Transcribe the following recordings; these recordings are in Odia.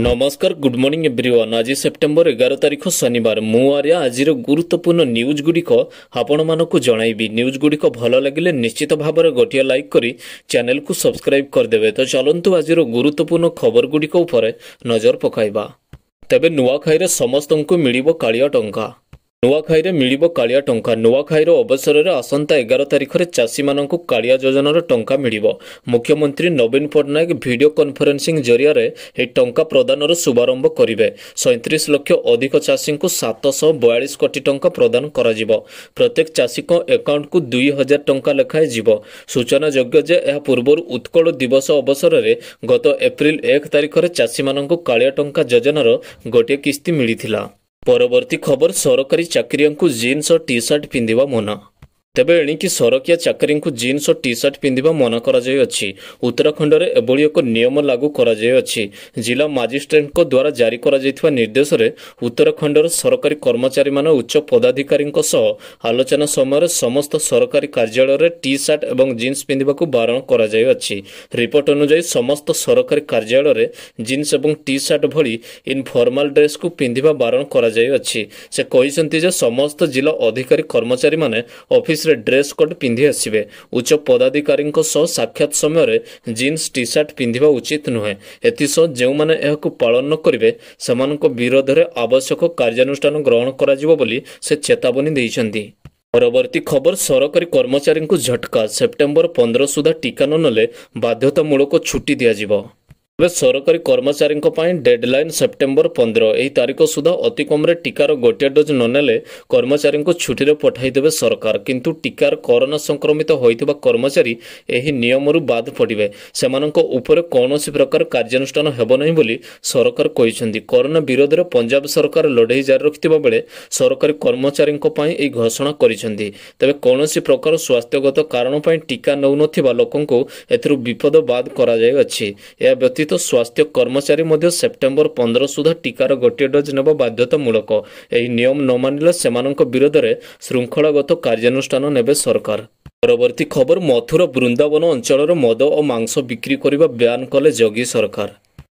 ନମସ୍କାର ଗୁଡ୍ ମର୍ଣ୍ଣିଂ ଏଭ୍ରିୱାନ୍ ଆଜି ସେପ୍ଟେମ୍ବର ଏଗାର ତାରିଖ ଶନିବାର ମୁଁ ଆର୍ଯ୍ୟ ଆଜିର ଗୁରୁତ୍ୱପୂର୍ଣ୍ଣ ନ୍ୟୁଜ୍ଗୁଡ଼ିକ ଆପଣମାନଙ୍କୁ ଜଣାଇବି ନ୍ୟୁଜ୍ଗୁଡ଼ିକ ଭଲ ଲାଗିଲେ ନିଶ୍ଚିତ ଭାବରେ ଗୋଟିଏ ଲାଇକ୍ କରି ଚ୍ୟାନେଲ୍କୁ ସବସ୍କ୍ରାଇବ୍ କରିଦେବେ ତ ଚାଲନ୍ତୁ ଆଜିର ଗୁରୁତ୍ୱପୂର୍ଣ୍ଣ ଖବରଗୁଡ଼ିକ ଉପରେ ନଜର ପକାଇବା ତେବେ ନୂଆଖାଇରେ ସମସ୍ତଙ୍କୁ ମିଳିବ କାଳିଆ ଟଙ୍କା ନୂଆଖାଇରେ ମିଳିବ କାଳିଆ ଟଙ୍କା ନୂଆଖାଇର ଅବସରରେ ଆସନ୍ତା ଏଗାର ତାରିଖରେ ଚାଷୀମାନଙ୍କୁ କାଳିଆ ଯୋଜନାର ଟଙ୍କା ମିଳିବ ମୁଖ୍ୟମନ୍ତ୍ରୀ ନବୀନ ପଟ୍ଟନାୟକ ଭିଡ଼ିଓ କନ୍ଫରେନ୍ସିଂ ଜରିଆରେ ଏହି ଟଙ୍କା ପ୍ରଦାନର ଶୁଭାରମ୍ଭ କରିବେ ସଇଁତିରିଶ ଲକ୍ଷ ଅଧିକ ଚାଷୀଙ୍କୁ ସାତଶହ ବୟାଳିଶ କୋଟି ଟଙ୍କା ପ୍ରଦାନ କରାଯିବ ପ୍ରତ୍ୟେକ ଚାଷୀଙ୍କ ଏକାଉଣ୍ଟକୁ ଦୁଇ ହଜାର ଟଙ୍କା ଲେଖାଏଁ ଯିବ ସୂଚନାଯୋଗ୍ୟ ଯେ ଏହା ପୂର୍ବରୁ ଉତ୍କଳ ଦିବସ ଅବସରରେ ଗତ ଏପ୍ରିଲ ଏକ ତାରିଖରେ ଚାଷୀମାନଙ୍କୁ କାଳିଆ ଟଙ୍କା ଯୋଜନାର ଗୋଟିଏ କିସ୍ତି ମିଳିଥିଲା ପରବର୍ତ୍ତୀ ଖବର ସରକାରୀ ଚାକିରିଆଙ୍କୁ ଜିନ୍ସ ଓ ଟି ସାର୍ଟ ପିନ୍ଧିବା ମନା ତେବେ ଏଣିକି ସରକିଆ ଚାକିରିଙ୍କୁ ଜିନ୍ସ ଓ ଟି ସାର୍ଟ ପିନ୍ଧିବା ମନା କରାଯାଇଅଛି ଉତ୍ତରାଖଣ୍ଡରେ ଏଭଳି ଏକ ନିୟମ ଲାଗୁ କରାଯାଇଅଛି ଜିଲ୍ଲା ମାଜିଷ୍ଟ୍ରେଟ୍ଙ୍କ ଦ୍ୱାରା ଜାରି କରାଯାଇଥିବା ନିର୍ଦ୍ଦେଶରେ ଉତ୍ତରାଖଣ୍ଡର ସରକାରୀ କର୍ମଚାରୀମାନେ ଉଚ୍ଚ ପଦାଧିକାରୀଙ୍କ ସହ ଆଲୋଚନା ସମୟରେ ସମସ୍ତ ସରକାରୀ କାର୍ଯ୍ୟାଳୟରେ ଟି ସାର୍ଟ ଏବଂ ଜିନ୍ସ ପିନ୍ଧିବାକୁ ବାରଣ କରାଯାଇଅଛି ରିପୋର୍ଟ ଅନୁଯାୟୀ ସମସ୍ତ ସରକାରୀ କାର୍ଯ୍ୟାଳୟରେ ଜିନ୍ସ ଏବଂ ଟି ସାର୍ଟ ଭଳି ଇନ୍ଫର୍ମାଲ୍ ଡ୍ରେସ୍କୁ ପିନ୍ଧିବା ବାରଣ କରାଯାଇଅଛି ସେ କହିଛନ୍ତି ଯେ ସମସ୍ତ ଜିଲ୍ଲା ଅଧିକାରୀ କର୍ମଚାରୀମାନେ ଅଫିସ୍ ଅଫିସରେ ଡ୍ରେସ୍ କୋଡ୍ ପିନ୍ଧି ଆସିବେ ଉଚ୍ଚ ପଦାଧିକାରୀଙ୍କ ସହ ସାକ୍ଷାତ ସମୟରେ ଜିନ୍ସ ଟି ସାର୍ଟ ପିନ୍ଧିବା ଉଚିତ ନୁହେଁ ଏଥିସହ ଯେଉଁମାନେ ଏହାକୁ ପାଳନ ନ କରିବେ ସେମାନଙ୍କ ବିରୋଧରେ ଆବଶ୍ୟକ କାର୍ଯ୍ୟାନୁଷ୍ଠାନ ଗ୍ରହଣ କରାଯିବ ବୋଲି ସେ ଚେତାବନୀ ଦେଇଛନ୍ତି ପରବର୍ତ୍ତୀ ଖବର ସରକାରୀ କର୍ମଚାରୀଙ୍କୁ ଝଟକା ସେପ୍ଟେମ୍ବର ପନ୍ଦର ସୁଦ୍ଧା ଟିକା ନ ନେଲେ ବାଧ୍ୟତାମୂଳକ ଛୁଟି ଦିଆଯିବ ତେବେ ସରକାରୀ କର୍ମଚାରୀଙ୍କ ପାଇଁ ଡେଡ୍ଲାଇନ୍ ସେପ୍ଟେମ୍ବର ପନ୍ଦର ଏହି ତାରିଖ ସୁଦ୍ଧା ଅତି କମ୍ରେ ଟିକାର ଗୋଟିଏ ଡୋଜ୍ ନ ନେଲେ କର୍ମଚାରୀଙ୍କୁ ଛୁଟିରେ ପଠାଇଦେବେ ସରକାର କିନ୍ତୁ ଟିକାର କରୋନା ସଂକ୍ରମିତ ହୋଇଥିବା କର୍ମଚାରୀ ଏହି ନିୟମରୁ ବାଦ୍ ପଡ଼ିବେ ସେମାନଙ୍କ ଉପରେ କୌଣସି ପ୍ରକାର କାର୍ଯ୍ୟାନୁଷ୍ଠାନ ହେବ ନାହିଁ ବୋଲି ସରକାର କହିଛନ୍ତି କରୋନା ବିରୋଧରେ ପଞ୍ଜାବ ସରକାର ଲଢ଼େଇ ଜାରି ରଖିଥିବା ବେଳେ ସରକାରୀ କର୍ମଚାରୀଙ୍କ ପାଇଁ ଏହି ଘୋଷଣା କରିଛନ୍ତି ତେବେ କୌଣସି ପ୍ରକାର ସ୍ୱାସ୍ଥ୍ୟଗତ କାରଣ ପାଇଁ ଟିକା ନେଉନଥିବା ଲୋକଙ୍କୁ ଏଥିରୁ ବିପଦ ବାଦ୍ କରାଯାଇଅଛି ଏହା ବ୍ୟତୀତ ସ୍ୱାସ୍ଥ୍ୟ କର୍ମଚାରୀ ମଧ୍ୟ ସେପ୍ଟେମ୍ବର ପନ୍ଦର ସୁଦ୍ଧା ଟିକାର ଗୋଟିଏ ଡୋଜ୍ ନେବା ବାଧ୍ୟତାମୂଳକ ଏହି ନିୟମ ନ ମାନିଲେ ସେମାନଙ୍କ ବିରୋଧରେ ଶୃଙ୍ଖଳାଗତ କାର୍ଯ୍ୟାନୁଷ୍ଠାନ ନେବେ ସରକାର ପରବର୍ତ୍ତୀ ଖବର ମଥୁର ବୃନ୍ଦାବନ ଅଞ୍ଚଳର ମଦ ଓ ମାଂସ ବିକ୍ରି କରିବା ବ୍ୟାନ୍ କଲେ ଯୋଗୀ ସରକାର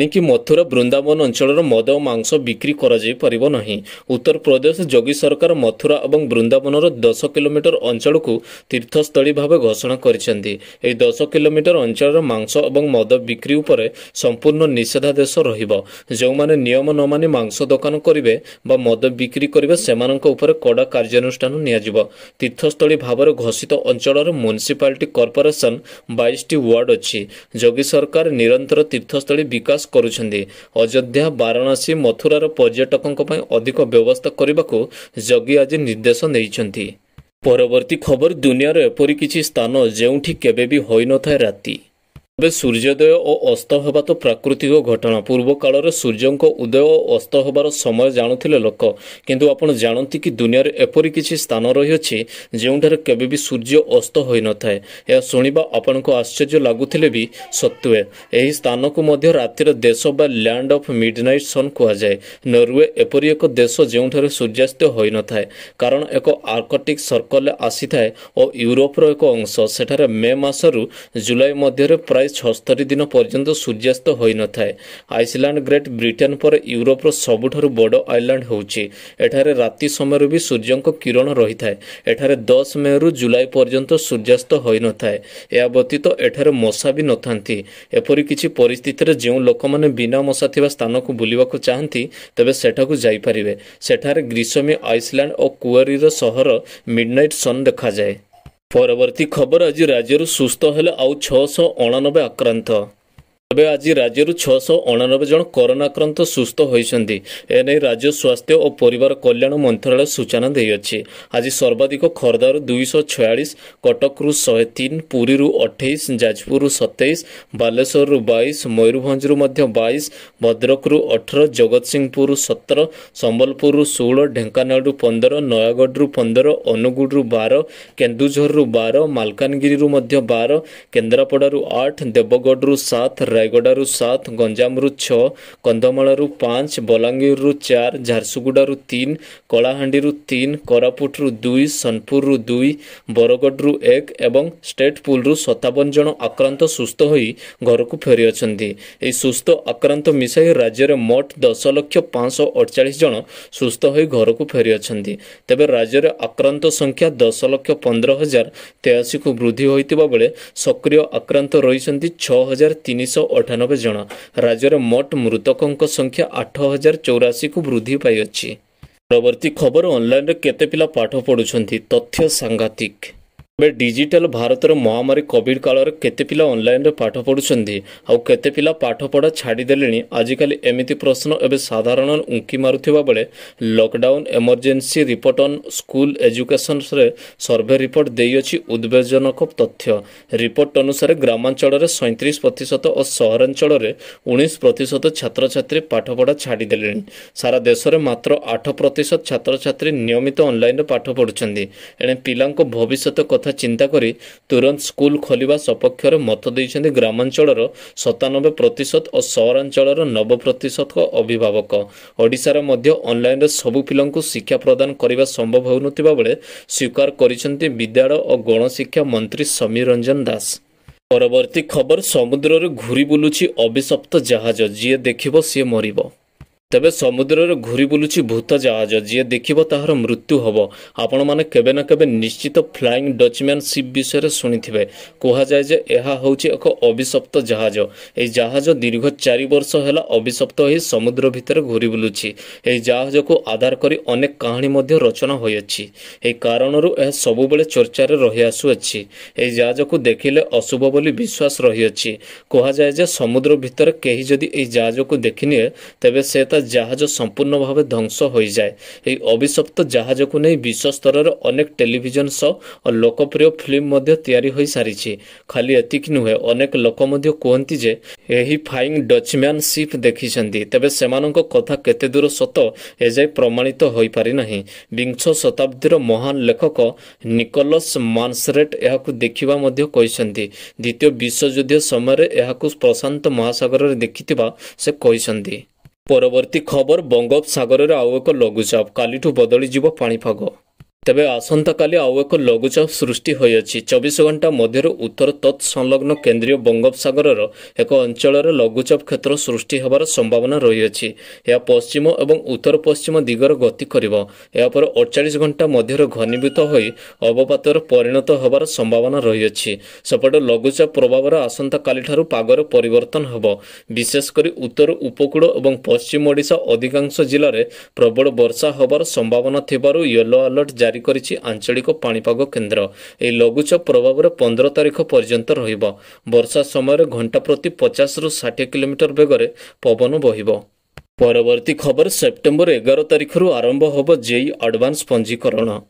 କାହିଁକି ମଥୁରା ବୃନ୍ଦାବନ ଅଞ୍ଚଳର ମଦ ଓ ମାଂସ ବିକ୍ରି କରାଯାଇପାରିବ ନାହିଁ ଉତ୍ତରପ୍ରଦେଶ ଯୋଗୀ ସରକାର ମଥୁରା ଏବଂ ବୃନ୍ଦାବନର ଦଶ କିଲୋମିଟର ଅଞ୍ଚଳକୁ ତୀର୍ଥସ୍ଥଳୀ ଭାବେ ଘୋଷଣା କରିଛନ୍ତି ଏହି ଦଶ କିଲୋମିଟର ଅଞ୍ଚଳର ମାଂସ ଏବଂ ମଦ ବିକ୍ରି ଉପରେ ସମ୍ପୂର୍ଣ୍ଣ ନିଷେଧାଦେଶ ରହିବ ଯେଉଁମାନେ ନିୟମ ନ ମାନି ମାଂସ ଦୋକାନ କରିବେ ବା ମଦ ବିକ୍ରି କରିବେ ସେମାନଙ୍କ ଉପରେ କଡ଼ା କାର୍ଯ୍ୟାନୁଷ୍ଠାନ ନିଆଯିବ ତୀର୍ଥସ୍ଥଳୀ ଭାବରେ ଘୋଷିତ ଅଞ୍ଚଳର ମ୍ୟୁନିସିପାଲିଟି କର୍ପୋରେସନ୍ ବାଇଶଟି ୱାର୍ଡ଼ ଅଛି ଯୋଗୀ ସରକାର ନିରନ୍ତର ତୀର୍ଥସ୍ଥଳୀ ବିକାଶ ପ୍ରୟାସ କରୁଛନ୍ତି ଅଯୋଧ୍ୟା ବାରାଣସୀ ମଥୁରାର ପର୍ଯ୍ୟଟକଙ୍କ ପାଇଁ ଅଧିକ ବ୍ୟବସ୍ଥା କରିବାକୁ ଯୋଗୀ ଆଜି ନିର୍ଦ୍ଦେଶ ନେଇଛନ୍ତି ପରବର୍ତ୍ତୀ ଖବର ଦୁନିଆର ଏପରି କିଛି ସ୍ଥାନ ଯେଉଁଠି କେବେ ବି ହୋଇନଥାଏ ରାତି তবে সূর্যোদয় ও অস্ত ହେବା ତ ପ୍ରାକୃତିକ ଘଟଣା ପୂର୍ବ କାଳରେ ସୂର୍ଯ୍ୟଙ୍କ ଉଦୟ ଓ ଅସ୍ତ ହେବାର ସମୟ ଜାଣୁଥିଲେ ଲୋକ କିନ୍ତୁ ଆପଣ ଜାଣନ୍ତି କି ଦୁନିଆରେ ଏପରି କିଛି ସ୍ଥାନ ରହିଅଛି ଯେଉଁଠାରେ କେବେ ବି ସୂର୍ଯ୍ୟ ଅସ୍ତ ହୋଇନଥାଏ ଏହା ଶୁଣିବା ଆପଣଙ୍କୁ ଆଶ୍ଚର୍ଯ୍ୟ ଲାଗୁଥିଲେ ବି ସତ୍ତ୍ୱେ ଏହି ସ୍ଥାନକୁ ମଧ୍ୟ ରାତିର ଦେଶ ବା ଲ୍ୟାଣ୍ଡ ଅଫ୍ ମିଡ୍ନାଇଟ୍ ସନ୍ କୁହାଯାଏ ନରୱେ ଏପରି ଏକ ଦେଶ ଯେଉଁଠାରେ ସୂର୍ଯ୍ୟାସ୍ତ ହୋଇନଥାଏ କାରଣ ଏକ ଆର୍କଟିକ୍ ସର୍କଲରେ ଆସିଥାଏ ଓ ୟୁରୋପର ଏକ ଅଂଶ ସେଠାରେ ମେ ମାସରୁ ଜୁଲାଇ ମଧ୍ୟରେ ପ୍ରାୟ ଛସ୍ତରୀ ଦିନ ପର୍ଯ୍ୟନ୍ତ ସୂର୍ଯ୍ୟାସ୍ତ ହୋଇନଥାଏ ଆଇସଲ୍ୟାଣ୍ଡ ଗ୍ରେଟ୍ ବ୍ରିଟେନ୍ ପରେ ୟୁରୋପର ସବୁଠାରୁ ବଡ଼ ଆଇଲ୍ୟାଣ୍ଡ ହେଉଛି ଏଠାରେ ରାତି ସମୟରେ ବି ସୂର୍ଯ୍ୟଙ୍କ କିରଣ ରହିଥାଏ ଏଠାରେ ଦଶ ମେରୁ ଜୁଲାଇ ପର୍ଯ୍ୟନ୍ତ ସୂର୍ଯ୍ୟାସ୍ତ ହୋଇନଥାଏ ଏହା ବ୍ୟତୀତ ଏଠାରେ ମଶା ବି ନଥାନ୍ତି ଏପରି କିଛି ପରିସ୍ଥିତିରେ ଯେଉଁ ଲୋକମାନେ ବିନା ମଶା ଥିବା ସ୍ଥାନକୁ ବୁଲିବାକୁ ଚାହାନ୍ତି ତେବେ ସେଠାକୁ ଯାଇପାରିବେ ସେଠାରେ ଗ୍ରୀଷ୍ମୀ ଆଇସଲ୍ୟାଣ୍ଡ ଓ କୁଆରୀର ସହର ମିଡ଼ନାଇଟ୍ ସନ୍ ଦେଖାଯାଏ ପରବର୍ତ୍ତୀ ଖବର ଆଜି ରାଜ୍ୟରୁ ସୁସ୍ଥ ହେଲେ ଆଉ ଛଅଶହ ଅଣାନବେ ଆକ୍ରାନ୍ତ ତେବେ ଆଜି ରାଜ୍ୟରୁ ଛଅଶହ ଅଣାନବେ ଜଣ କରୋନା ଆକ୍ରାନ୍ତ ସୁସ୍ଥ ହୋଇଛନ୍ତି ଏନେଇ ରାଜ୍ୟ ସ୍ୱାସ୍ଥ୍ୟ ଓ ପରିବାର କଲ୍ୟାଣ ମନ୍ତ୍ରଣାଳୟ ସୂଚନା ଦେଇଅଛି ଆଜି ସର୍ବାଧିକ ଖୋର୍ଦ୍ଧାରୁ ଦୁଇଶହ ଛୟାଳିଶ କଟକରୁ ଶହେ ତିନି ପୁରୀରୁ ଅଠେଇଶ ଯାଜପୁରରୁ ସତେଇଶ ବାଲେଶ୍ୱରରୁ ବାଇଶ ମୟୂରଭଞ୍ଜରୁ ମଧ୍ୟ ବାଇଶ ଭଦ୍ରକରୁ ଅଠର ଜଗତସିଂହପୁରରୁ ସତର ସମ୍ବଲପୁରରୁ ଷୋହଳ ଢେଙ୍କାନାଳରୁ ପନ୍ଦର ନୟାଗଡ଼ରୁ ପନ୍ଦର ଅନୁଗୁଳରୁ ବାର କେନ୍ଦୁଝରରୁ ବାର ମାଲକାନଗିରିରୁ ମଧ୍ୟ ବାର କେନ୍ଦ୍ରାପଡ଼ାରୁ ଆଠ ଦେବଗଡ଼ରୁ ସାତ ରାୟଗଡ଼ାରୁ ସାତ ଗଞ୍ଜାମରୁ ଛଅ କନ୍ଧମାଳରୁ ପାଞ୍ଚ ବଲାଙ୍ଗୀରରୁ ଚାରି ଝାରସୁଗୁଡ଼ାରୁ ତିନି କଳାହାଣ୍ଡିରୁ ତିନି କୋରାପୁଟରୁ ଦୁଇ ସୋନପୁରରୁ ଦୁଇ ବରଗଡ଼ରୁ ଏକ ଏବଂ ଷ୍ଟେଟ୍ ପୁଲ୍ରୁ ସତାବନ ଜଣ ଆକ୍ରାନ୍ତ ସୁସ୍ଥ ହୋଇ ଘରକୁ ଫେରିଅଛନ୍ତି ଏହି ସୁସ୍ଥ ଆକ୍ରାନ୍ତ ମିଶାଇ ରାଜ୍ୟରେ ମୋଟ ଦଶ ଲକ୍ଷ ପାଞ୍ଚଶହ ଅଡ଼ଚାଳିଶ ଜଣ ସୁସ୍ଥ ହୋଇ ଘରକୁ ଫେରିଅଛନ୍ତି ତେବେ ରାଜ୍ୟରେ ଆକ୍ରାନ୍ତ ସଂଖ୍ୟା ଦଶ ଲକ୍ଷ ପନ୍ଦର ହଜାର ତେୟାଅଶୀକୁ ବୃଦ୍ଧି ହୋଇଥିବା ବେଳେ ସକ୍ରିୟ ଆକ୍ରାନ୍ତ ରହିଛନ୍ତି ଛଅ ହଜାର ତିନିଶହ ଅଠାନବେ ଜଣ ରାଜ୍ୟରେ ମୋଟ ମୃତକଙ୍କ ସଂଖ୍ୟା ଆଠ ହଜାର ଚଉରାଶିକୁ ବୃଦ୍ଧି ପାଇଅଛି ପରବର୍ତ୍ତୀ ଖବର ଅନ୍ଲାଇନ୍ରେ କେତେ ପିଲା ପାଠ ପଢ଼ୁଛନ୍ତି ତଥ୍ୟ ସାଙ୍ଘାତିକ ଏବେ ଡିଜିଟାଲ ଭାରତର ମହାମାରୀ କୋଭିଡ୍ କାଳରେ କେତେ ପିଲା ଅନଲାଇନରେ ପାଠ ପଢ଼ୁଛନ୍ତି ଆଉ କେତେ ପିଲା ପାଠପଢ଼ା ଛାଡ଼ିଦେଲେଣି ଆଜିକାଲି ଏମିତି ପ୍ରଶ୍ନ ଏବେ ସାଧାରଣ ଉଙ୍କି ମାରୁଥିବା ବେଳେ lockdown emergency report on school ଏଜୁକେସନ୍ରେ ସର୍ଭେ ରିପୋର୍ଟ ଦେଇଅଛି ଉଦ୍ବେଜନକ ତଥ୍ୟ ରିପୋର୍ଟ ଅନୁସାରେ ଗ୍ରାମାଞ୍ଚଳରେ ସଇଁତିରିଶ ପ୍ରତିଶତ ଓ ସହରାଞ୍ଚଳରେ ଉଣେଇଶ ପ୍ରତିଶତ ଛାତ୍ରଛାତ୍ରୀ ପାଠପଢ଼ା ଛାଡ଼ିଦେଲେଣି ସାରା ଦେଶରେ ମାତ୍ର ଆଠ ପ୍ରତିଶତ ଛାତ୍ରଛାତ୍ରୀ ନିୟମିତ ଅନଲାଇନରେ ପାଠ ପଢ଼ୁଛନ୍ତି ଏଣେ ପିଲାଙ୍କ ଭବିଷ୍ୟତ କଥା ଚିନ୍ତା କରି ତୁରନ୍ତ ସ୍କୁଲ ଖୋଲିବା ସପକ୍ଷରେ ମତ ଦେଇଛନ୍ତି ଗ୍ରାମାଞ୍ଚଳର ସତାନବେ ପ୍ରତିଶତ ଓ ସହରାଞ୍ଚଳର ନବେ ପ୍ରତିଶତ ଅଭିଭାବକ ଓଡ଼ିଶାରେ ମଧ୍ୟ ଅନ୍ଲାଇନ୍ରେ ସବୁ ପିଲାଙ୍କୁ ଶିକ୍ଷା ପ୍ରଦାନ କରିବା ସମ୍ଭବ ହେଉନଥିବା ବେଳେ ସ୍ୱୀକାର କରିଛନ୍ତି ବିଦ୍ୟାଳୟ ଓ ଗଣଶିକ୍ଷା ମନ୍ତ୍ରୀ ସମୀର ରଞ୍ଜନ ଦାସ ପରବର୍ତ୍ତୀ ଖବର ସମୁଦ୍ରରେ ଘୁରି ବୁଲୁଛି ଅଭିଶପ୍ତ ଜାହାଜ ଯିଏ ଦେଖିବ ସିଏ ମରିବ ତେବେ ସମୁଦ୍ରରେ ଘୁରି ବୁଲୁଛି ଭୂତ ଜାହାଜ ଯିଏ ଦେଖିବ ତାହାର ମୃତ୍ୟୁ ହେବ ଆପଣମାନେ କେବେ ନା କେବେ ନିଶ୍ଚିତ ଫ୍ଲାଇଂ ଡଚମ୍ୟାନ୍ ସିପ୍ ବିଷୟରେ ଶୁଣିଥିବେ କୁହାଯାଏ ଯେ ଏହା ହେଉଛି ଏକ ଅଭିଶପ୍ତ ଜାହାଜ ଏହି ଜାହାଜ ଦୀର୍ଘ ଚାରି ବର୍ଷ ହେଲା ଅଭିଶପ୍ତ ହୋଇ ସମୁଦ୍ର ଭିତରେ ଘୁରି ବୁଲୁଛି ଏହି ଜାହାଜକୁ ଆଧାର କରି ଅନେକ କାହାଣୀ ମଧ୍ୟ ରଚନା ହୋଇଅଛି ଏହି କାରଣରୁ ଏହା ସବୁବେଳେ ଚର୍ଚ୍ଚାରେ ରହିଆସୁଅଛି ଏହି ଜାହାଜକୁ ଦେଖିଲେ ଅଶୁଭ ବୋଲି ବିଶ୍ୱାସ ରହିଅଛି କୁହାଯାଏ ଯେ ସମୁଦ୍ର ଭିତରେ କେହି ଯଦି ଏହି ଜାହାଜକୁ ଦେଖିନିଏ ତେବେ ସେ ତା জাহাଜ ସମ୍ପୂର୍ଣ୍ଣ ଭାବେ ଧ୍ୱଂସ ହୋଇଯାଏ ଏହି ଅଭିଶପ୍ତ ଜାହାଜକୁ ନେଇ ବିଶ୍ୱ ସ୍ତରରେ ଅନେକ ଟେଲିଭିଜନ ଶୋ ଓ ଲୋକପ୍ରିୟ ଫିଲ୍ମ ମଧ୍ୟ ତିଆରି ହୋଇସାରିଛି ଖାଲି ଏତିକି ନୁହେଁ ଅନେକ ଲୋକ ମଧ୍ୟ କୁହନ୍ତି ଯେ ଏହି ଫାଇଂ ଡଚମ୍ୟାନ୍ ସିପ୍ ଦେଖିଛନ୍ତି ତେବେ ସେମାନଙ୍କ କଥା କେତେଦୂର ସତ ଏଯାଏ ପ୍ରମାଣିତ ହୋଇପାରିନାହିଁ ବିଂଶ ଶତାବ୍ଦୀର ମହାନ ଲେଖକ ନିକୋଲସ୍ ମାନ୍ସରେଟ୍ ଏହାକୁ ଦେଖିବା ମଧ୍ୟ କହିଛନ୍ତି ଦ୍ୱିତୀୟ ବିଶ୍ୱଯୁଦ୍ଧ ସମୟରେ ଏହାକୁ ପ୍ରଶାନ୍ତ ମହାସାଗରରେ ଦେଖିଥିବା ସେ କହିଛନ୍ତି ପରବର୍ତ୍ତୀ ଖବର ବଙ୍ଗୋପସାଗରରେ ଆଉ ଏକ ଲଘୁଚାପ କାଲିଠୁ ବଦଳିଯିବ ପାଣିପାଗ ତେବେ ଆସନ୍ତାକାଲି ଆଉ ଏକ ଲଘୁଚାପ ସୃଷ୍ଟି ହୋଇଅଛି ଚବିଶ ଘଣ୍ଟା ମଧ୍ୟରୁ ଉତ୍ତର ତତ୍ ସଂଲଗ୍ନ କେନ୍ଦ୍ରୀୟ ବଙ୍ଗୋପସାଗରର ଏକ ଅଞ୍ଚଳରେ ଲଘୁଚାପ କ୍ଷେତ୍ର ସୃଷ୍ଟି ହେବାର ସମ୍ଭାବନା ରହିଅଛି ଏହା ପଶ୍ଚିମ ଏବଂ ଉତ୍ତର ପଶ୍ଚିମ ଦିଗରେ ଗତି କରିବ ଏହାପରେ ଅଠଚାଳିଶ ଘଣ୍ଟା ମଧ୍ୟରେ ଘନୀଭୂତ ହୋଇ ଅବପାତରେ ପରିଣତ ହେବାର ସମ୍ଭାବନା ରହିଅଛି ସେପଟେ ଲଘୁଚାପ ପ୍ରଭାବରେ ଆସନ୍ତାକାଲିଠାରୁ ପାଗରେ ପରିବର୍ତ୍ତନ ହେବ ବିଶେଷ କରି ଉତ୍ତର ଉପକୂଳ ଏବଂ ପଶ୍ଚିମ ଓଡ଼ିଶା ଅଧିକାଂଶ ଜିଲ୍ଲାରେ ପ୍ରବଳ ବର୍ଷା ହେବାର ସମ୍ଭାବନା ଥିବାରୁ ୟେଲୋ ଆଲର୍ଟ ଜାରି ଜାରି କରିଛି ଆଞ୍ଚଳିକ ପାଣିପାଗ କେନ୍ଦ୍ର ଏହି ଲଘୁଚାପ ପ୍ରଭାବରେ ପନ୍ଦର ତାରିଖ ପର୍ଯ୍ୟନ୍ତ ରହିବ ବର୍ଷା ସମୟରେ ଘଣ୍ଟା ପ୍ରତି ପଚାଶରୁ ଷାଠିଏ କିଲୋମିଟର ବେଗରେ ପବନ ବହିବ ପରବର୍ତ୍ତୀ ଖବର ସେପ୍ଟେମ୍ବର ଏଗାର ତାରିଖରୁ ଆରମ୍ଭ ହେବ ଜେଇ ଆଡ଼ଭାନ୍ସ ପଞ୍ଜୀକରଣ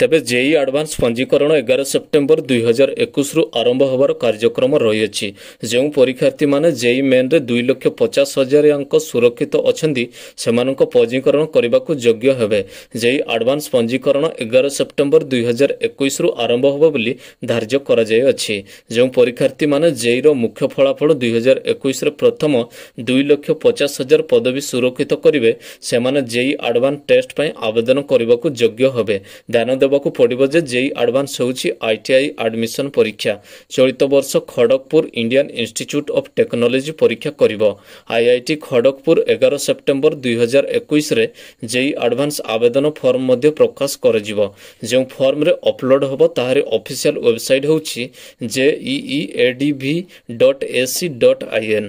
ତେବେ ଜେଇ ଆଡଭାନ୍ସ ପଞ୍ଜୀକରଣ ଏଗାର ସେପ୍ଟେମ୍ବର ଦୁଇହଜାର ଏକୋଇଶରୁ ଆରମ୍ଭ ହେବାର କାର୍ଯ୍ୟକ୍ରମ ରହିଅଛି ଯେଉଁ ପରୀକ୍ଷାର୍ଥୀମାନେ ଜେଇ ମେନ୍ରେ ଦୁଇ ଲକ୍ଷ ପଚାଶ ହଜାର ଅଙ୍କ ସୁରକ୍ଷିତ ଅଛନ୍ତି ସେମାନଙ୍କ ପଞ୍ଜୀକରଣ କରିବାକୁ ଯୋଗ୍ୟ ହେବେ ଜେଇ ଆଡଭାନ୍ସ ପଞ୍ଜୀକରଣ ଏଗାର ସେପ୍ଟେମ୍ବର ଦୁଇହଜାର ଏକୋଇଶରୁ ଆରମ୍ଭ ହେବ ବୋଲି ଧାର୍ଯ୍ୟ କରାଯାଇଅଛି ଯେଉଁ ପରୀକ୍ଷାର୍ଥୀମାନେ ଜେଇର ମୁଖ୍ୟ ଫଳାଫଳ ଦୁଇହଜାର ଏକୋଇଶରେ ପ୍ରଥମ ଦୁଇ ଲକ୍ଷ ପଚାଶ ହଜାର ପଦବୀ ସୁରକ୍ଷିତ କରିବେ ସେମାନେ ଜେଇ ଆଡଭାନ୍ସ ଟେଷ୍ଟ ପାଇଁ ଆବେଦନ କରିବାକୁ ଯୋଗ୍ୟ ହେବେ ଧ୍ୟାନ ଦେବାକୁ ପଡ଼ିବ ଯେ ଜେଇ ଆଡ଼ଭାନ୍ସ ହେଉଛି ଆଇଟିଆଇ ଆଡମିସନ୍ ପରୀକ୍ଷା ଚଳିତ ବର୍ଷ Kharagpur Indian Institute of Technology ପରୀକ୍ଷା କରିବ ଆଇଆଇଟି ଖଡ଼ଗପୁର ଏଗାର ସେପ୍ଟେମ୍ବର ଦୁଇହଜାର ଏକୋଇଶରେ ଜେଇ ଆଡ଼ଭାନ୍ସ ଆବେଦନ ଫର୍ମ ମଧ୍ୟ ପ୍ରକାଶ କରାଯିବ ଯେଉଁ ଫର୍ମରେ ଅପଲୋଡ଼ ହେବ ତାହାର ଅଫିସିଆଲ୍ ୱେବ୍ସାଇଟ୍ ହେଉଛି JEE V dot AC dot IN